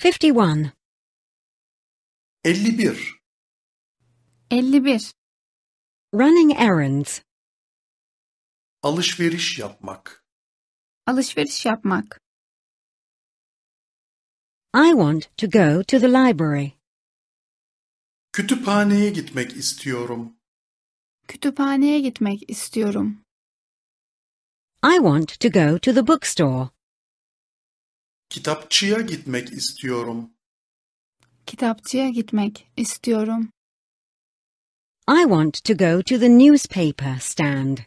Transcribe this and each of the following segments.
51 51 51 Running errands Alışveriş yapmak Alışveriş yapmak I want to go to the library. Kütüphaneye gitmek istiyorum. Kütüphaneye gitmek istiyorum. I want to go to the bookstore. Kitapçıya gitmek istiyorum. Kitapçıya gitmek istiyorum. I want to go to the newspaper stand.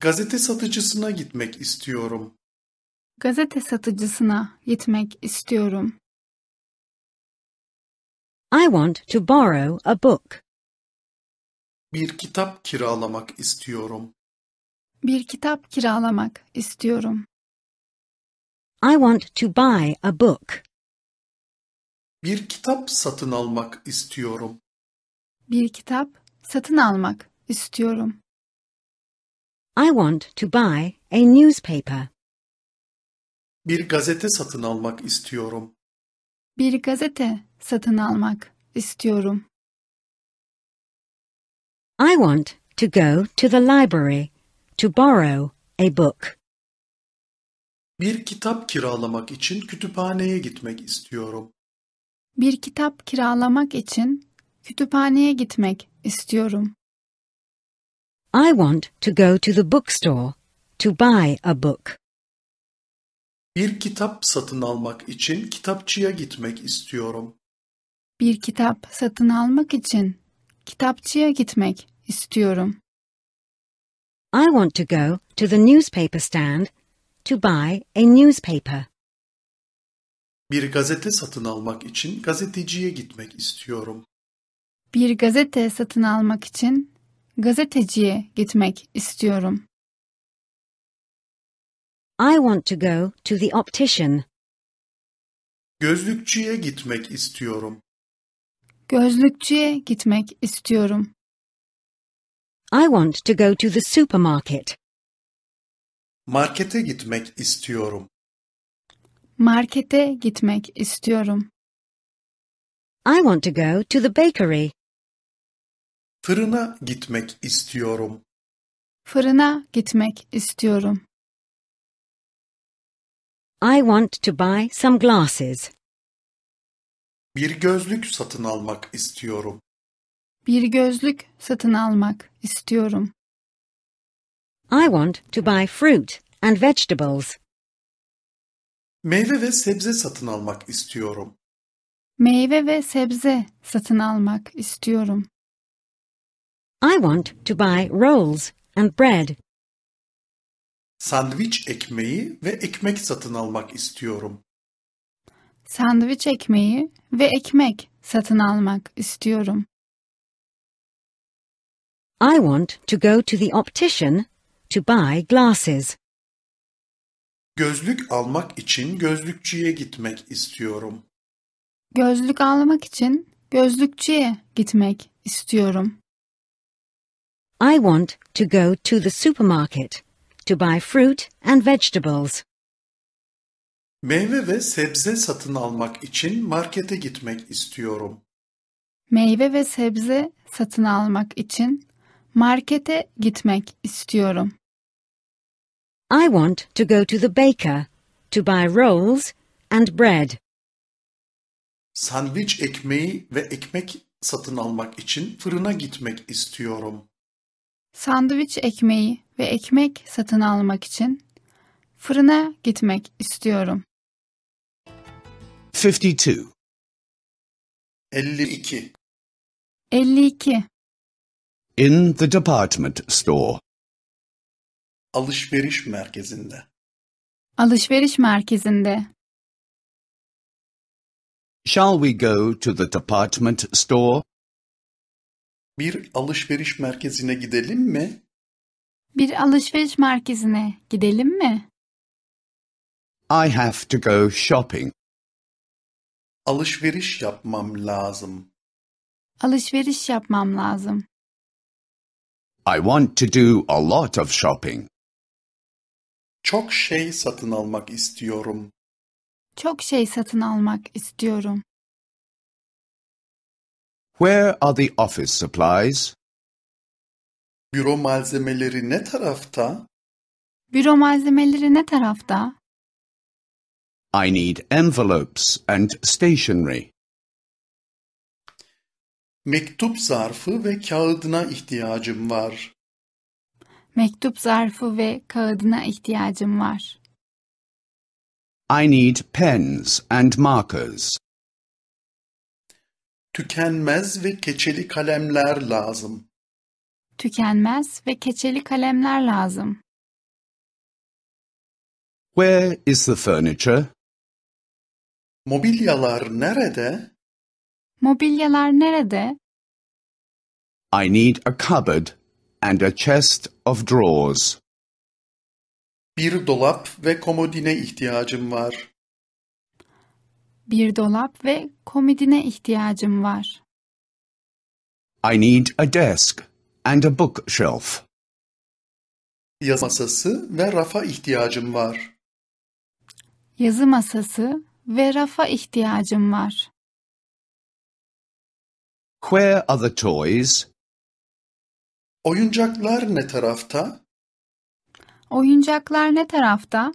Gazete satıcısına gitmek istiyorum. Gazete satıcısına gitmek istiyorum. I want to borrow a book. Bir kitap kiralamak istiyorum. Bir kitap kiralamak istiyorum. I want to buy a book. Bir kitap satın almak istiyorum. Bir kitap satın almak istiyorum. I want to buy a newspaper. Bir gazete satın almak istiyorum. Bir gazete satın almak istiyorum. I want to go to the library to borrow a book. Bir kitap kiralamak için kütüphaneye gitmek istiyorum. Bir kitap kiralamak için kütüphaneye gitmek istiyorum. I want to go to the bookstore to buy a book. Bir kitap satın almak için kitapçıya gitmek istiyorum. Bir kitap satın almak için kitapçıya gitmek istiyorum. I want to go to the newspaper stand To buy a newspaper. Bir gazete satın almak için gazeteciye gitmek istiyorum. Bir gazete satın almak için gazeteciye gitmek istiyorum. I want to go to the optician. Gözlükçüye gitmek istiyorum. Gözlükçüye gitmek istiyorum. I want to go to the supermarket. Markete gitmek istiyorum. Markete gitmek istiyorum. I want to go to the bakery. Fırına gitmek istiyorum. Fırına gitmek istiyorum. I want to buy some glasses. Bir gözlük satın almak istiyorum. Bir gözlük satın almak istiyorum. I want to buy fruit and vegetables. Meyve ve sebze satın almak istiyorum. Meyve ve sebze satın almak istiyorum. I want to buy rolls and bread. Sandviç ekmeği ve ekmek satın almak istiyorum. Sandviç ekmeği ve ekmek satın almak istiyorum. I want to go to the optician to buy glasses. Gözlük almak için gözlükçüye gitmek istiyorum. Gözlük almak için gözlükçüye gitmek istiyorum. I want to go to the supermarket to buy fruit and vegetables. Meyve ve sebze satın almak için markete gitmek istiyorum. Meyve ve sebze satın almak için markete gitmek istiyorum. I want to go to the baker to buy rolls and bread. Sandviç ekmeği ve ekmek satın almak için fırına gitmek istiyorum. Sandviç ekmeği ve ekmek satın almak için fırına gitmek istiyorum. 52 52 52 In the department store Alışveriş merkezinde. Alışveriş merkezinde. Shall we go to the department store? Bir alışveriş merkezine gidelim mi? Bir alışveriş merkezine gidelim mi? I have to go shopping. Alışveriş yapmam lazım. Alışveriş yapmam lazım. I want to do a lot of shopping. Çok şey satın almak istiyorum. Çok şey satın almak istiyorum. Where are the office supplies? Büro malzemeleri ne tarafta? Büro malzemeleri ne tarafta? I need envelopes and stationery. Mektup zarfı ve kağıdına ihtiyacım var. Mektup zarfı ve kağıdına ihtiyacım var. I need pens and markers. Tükenmez ve keçeli kalemler lazım. Tükenmez ve keçeli kalemler lazım. Where is the furniture? Mobilyalar nerede? Mobilyalar nerede? I need a cupboard and a chest of drawers. Bir dolap ve komodine ihtiyacım var. Bir dolap ve komodine ihtiyacım var. I need a desk and a bookshelf. Yazı masası ve rafa ihtiyacım var. Yazı masası ve rafa ihtiyacım var. Where are the toys? Oyuncaklar ne tarafta? Oyuncaklar ne tarafta?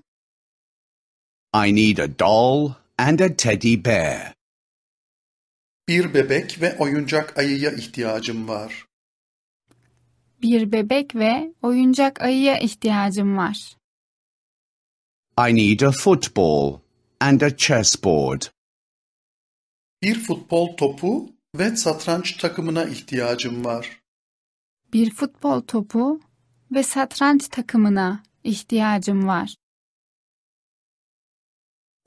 I need a doll and a teddy bear. Bir bebek ve oyuncak ayıya ihtiyacım var. Bir bebek ve oyuncak ayıya ihtiyacım var. I need a football and a chessboard. Bir futbol topu ve satranç takımına ihtiyacım var bir futbol topu ve satranç takımına ihtiyacım var.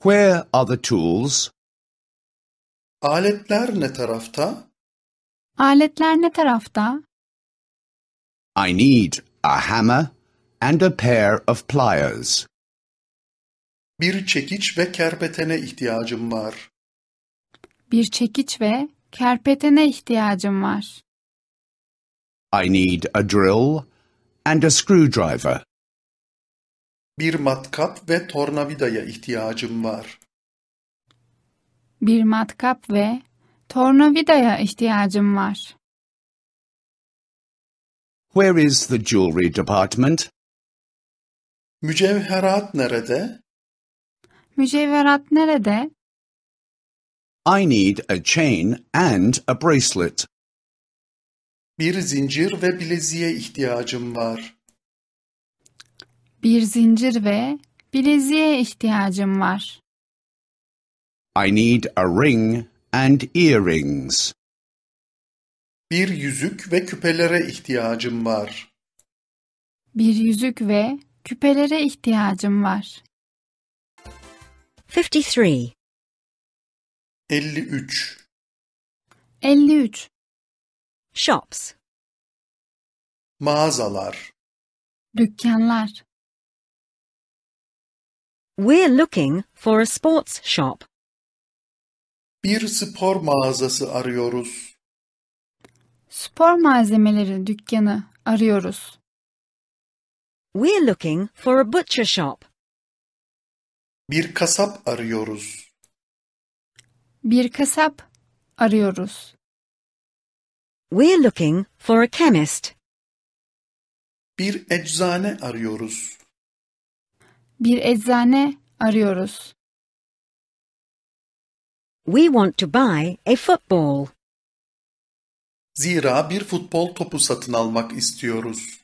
Where are the tools? Aletler ne tarafta? Aletler ne tarafta? I need a hammer and a pair of pliers. Bir çekiç ve kerpetene ihtiyacım var. Bir çekiç ve kerpetene ihtiyacım var. I need a drill and a screwdriver. Bir matkap ve tornavidaya ihtiyacım var. Bir matkap ve tornavidaya ihtiyacım var. Where is the jewelry department? Mücevherat nerede? Mücevherat nerede? I need a chain and a bracelet. Bir zincir ve bileziğe ihtiyacım var. Bir zincir ve bileziğe ihtiyacım var. I need a ring and earrings. Bir yüzük ve küpelere ihtiyacım var. Bir yüzük ve küpelere ihtiyacım var. 53 53 53 Shops. Mağazalar. Dükkanlar. We're looking for a sports shop. Bir spor mağazası arıyoruz. Spor malzemeleri dükkanı arıyoruz. We're looking for a butcher shop. Bir kasap arıyoruz. Bir kasap arıyoruz. We're looking for a chemist. Bir eczane arıyoruz. Bir eczane arıyoruz. We want to buy a football. Zira bir futbol topu satın almak istiyoruz.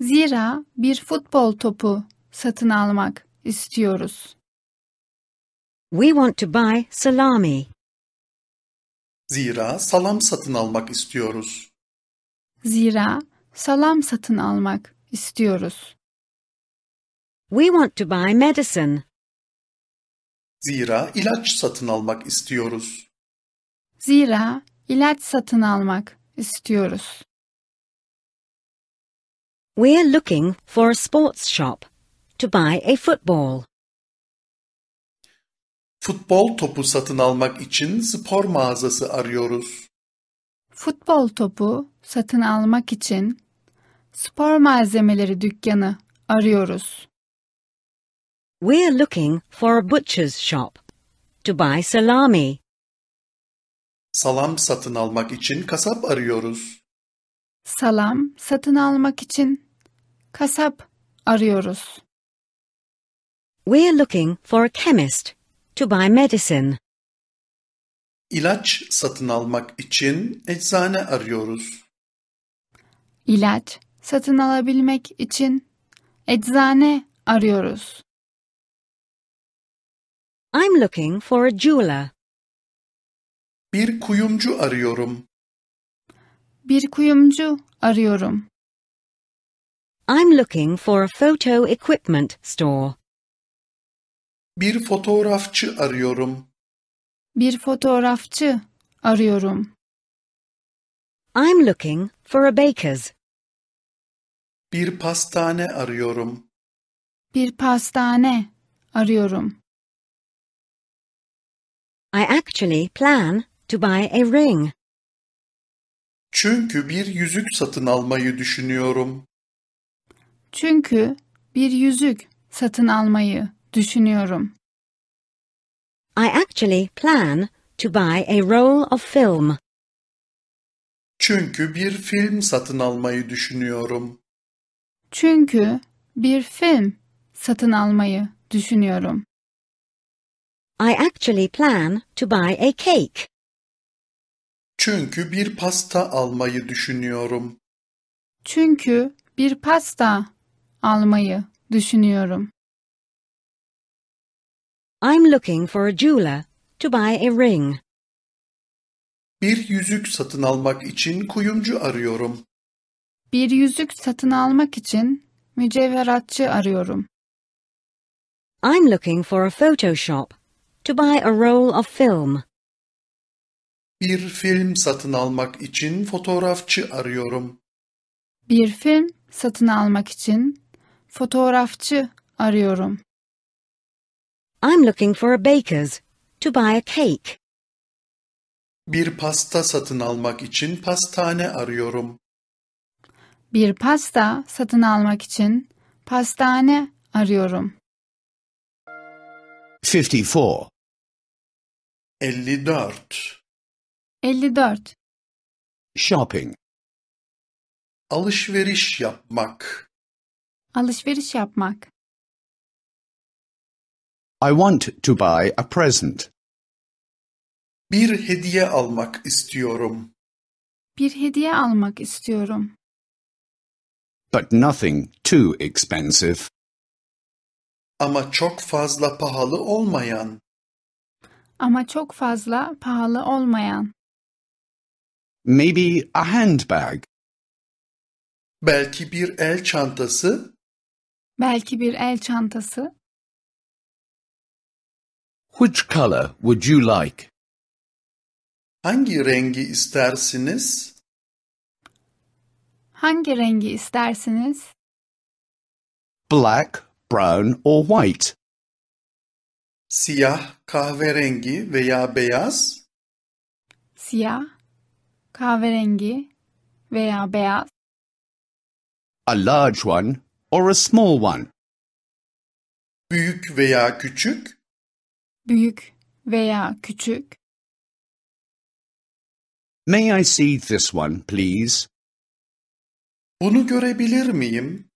Zira bir futbol topu satın almak istiyoruz. We want to buy salami. Zira salam satın almak istiyoruz. Zira salam satın almak istiyoruz. We want to buy medicine. Zira ilaç satın almak istiyoruz. Zira ilaç satın almak istiyoruz. We're looking for a sports shop to buy a football. Futbol topu satın almak için spor mağazası arıyoruz. Futbol topu satın almak için spor malzemeleri dükkanı arıyoruz. We're looking for a butcher's shop to buy salami. Salam satın almak için kasap arıyoruz. Salam satın almak için kasap arıyoruz. We're looking for a chemist to buy medicine. İlaç satın almak için eczane arıyoruz. İlaç satın alabilmek için eczane arıyoruz. I'm looking for a jeweler. Bir kuyumcu arıyorum. Bir kuyumcu arıyorum. I'm looking for a photo equipment store. Bir fotoğrafçı arıyorum. Bir fotoğrafçı arıyorum. I'm looking for a baker's. Bir pastane arıyorum. Bir pastane arıyorum. I actually plan to buy a ring. Çünkü bir yüzük satın almayı düşünüyorum. Çünkü bir yüzük satın almayı düşünüyorum. I actually plan to buy a roll of film. Çünkü bir film satın almayı düşünüyorum. Çünkü bir film satın almayı düşünüyorum. I actually plan to buy a cake. Çünkü bir pasta almayı düşünüyorum. Çünkü bir pasta almayı düşünüyorum. I'm looking for a jeweler to buy a ring. Bir yüzük satın almak için kuyumcu arıyorum. Bir yüzük satın almak için mücevheratçı arıyorum. I'm looking for a photo shop to buy a roll of film. Bir film satın almak için fotoğrafçı arıyorum. Bir film satın almak için fotoğrafçı arıyorum. I'm looking for a baker's to buy a cake. Bir pasta satın almak için pastane arıyorum. Bir pasta satın almak için pastane arıyorum. 54 54 54 Shopping Alışveriş yapmak Alışveriş yapmak I want to buy a present. Bir hediye almak istiyorum. Bir hediye almak istiyorum. But nothing too expensive. Ama çok fazla pahalı olmayan. Ama çok fazla pahalı olmayan. Maybe a handbag. Belki bir el çantası. Belki bir el çantası. Which color would you like? Hangi rengi istersiniz? Hangi rengi istersiniz? Black, brown or white? Siyah, kahverengi veya beyaz? Siyah, kahverengi veya beyaz. A large one or a small one? Büyük veya küçük? büyük veya küçük? May I see this one, please? Bunu görebilir miyim?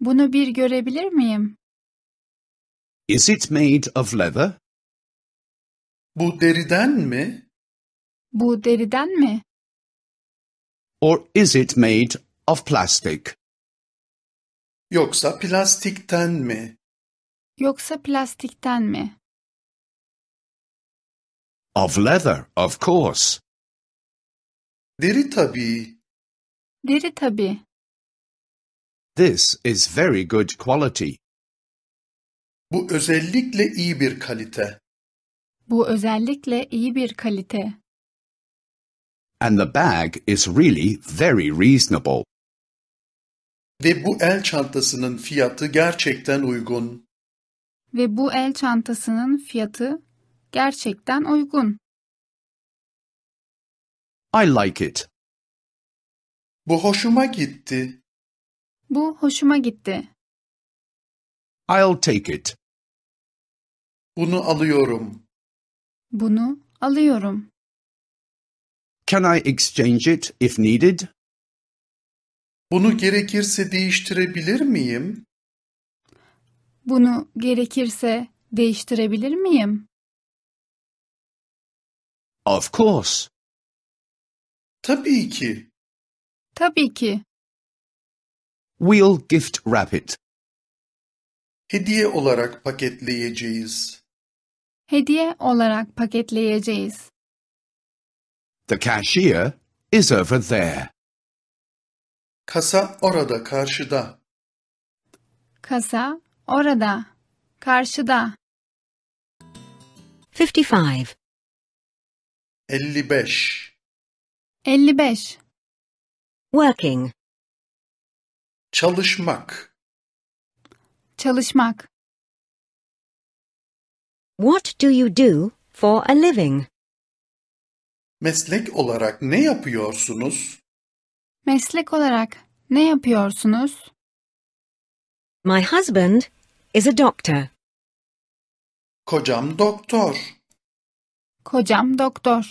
Bunu bir görebilir miyim? Is it made of leather? Bu deriden mi? Bu deriden mi? Or is it made of plastic? Yoksa plastikten mi? Yoksa plastikten mi? Of leather, of course. Deri tabii. Deri tabii. This is very good quality. Bu özellikle iyi bir kalite. Bu özellikle iyi bir kalite. And the bag is really very reasonable. Ve bu el çantasının fiyatı gerçekten uygun. Ve bu el çantasının fiyatı Gerçekten uygun. I like it. Bu hoşuma gitti. Bu hoşuma gitti. I'll take it. Bunu alıyorum. Bunu alıyorum. Can I exchange it if needed? Bunu gerekirse değiştirebilir miyim? Bunu gerekirse değiştirebilir miyim? Of course. Tabii ki. Tabii ki. We'll gift wrap it. Hediye olarak paketleyeceğiz. Hediye olarak paketleyeceğiz. The cashier is over there. Kasa orada karşıda. Kasa orada karşıda. 55. 55. 55 Working. çalışmak çalışmak What do you do for a living? meslek olarak ne yapıyorsunuz? meslek olarak ne yapıyorsunuz? My husband is a doctor. Kocam doktor. Kocam doktor.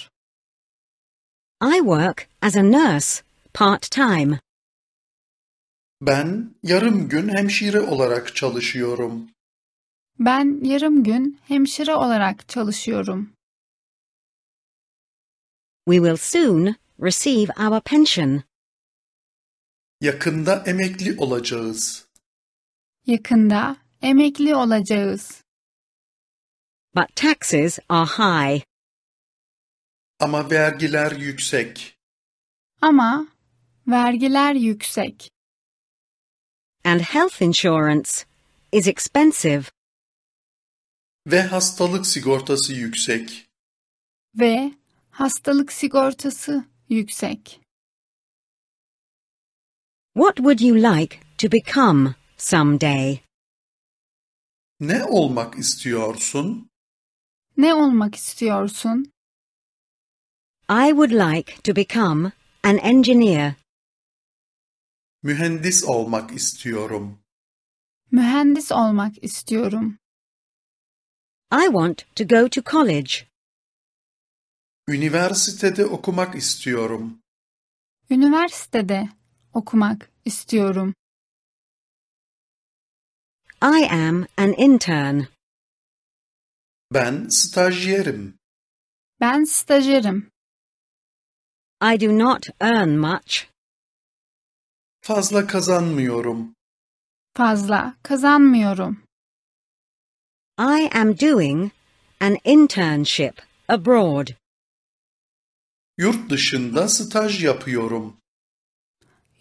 I work as a nurse part-time. Ben yarım gün hemşire olarak çalışıyorum. Ben yarım gün hemşire olarak çalışıyorum. We will soon receive our pension. Yakında emekli olacağız. Yakında emekli olacağız. But taxes are high. Ama vergiler yüksek. Ama vergiler yüksek. And health insurance is expensive. Ve hastalık sigortası yüksek. Ve hastalık sigortası yüksek. What would you like to become someday? Ne olmak istiyorsun? Ne olmak istiyorsun? I would like to become an engineer. Mühendis olmak istiyorum. Mühendis olmak istiyorum. I want to go to college. Üniversitede okumak istiyorum. Üniversitede okumak istiyorum. I am an intern. Ben stajyerim. Ben stajyerim. I do not earn much. Fazla kazanmıyorum. Fazla kazanmıyorum. I am doing an internship abroad. Yurt dışında staj yapıyorum.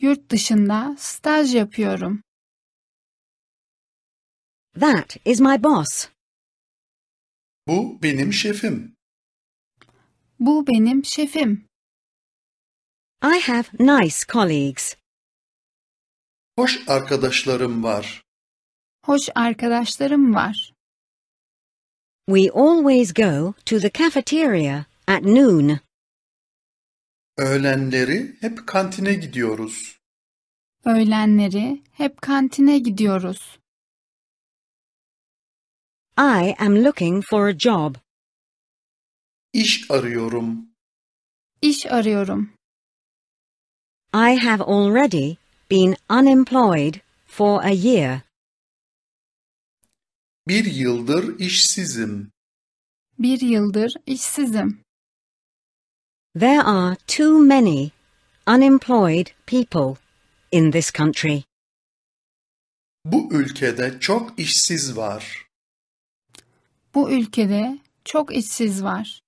Yurt dışında staj yapıyorum. That is my boss. Bu benim şefim. Bu benim şefim. I have nice colleagues. Hoş arkadaşlarım var. Hoş arkadaşlarım var. We always go to the cafeteria at noon. Öğlenleri hep kantine gidiyoruz. Öğlenleri hep kantine gidiyoruz. I am looking for a job. İş arıyorum. İş arıyorum. I have already been unemployed for a year. Bir yıldır işsizim. Bir yıldır işsizim. There are too many unemployed people in this country. Bu ülkede çok işsiz var. Bu ülkede çok işsiz var.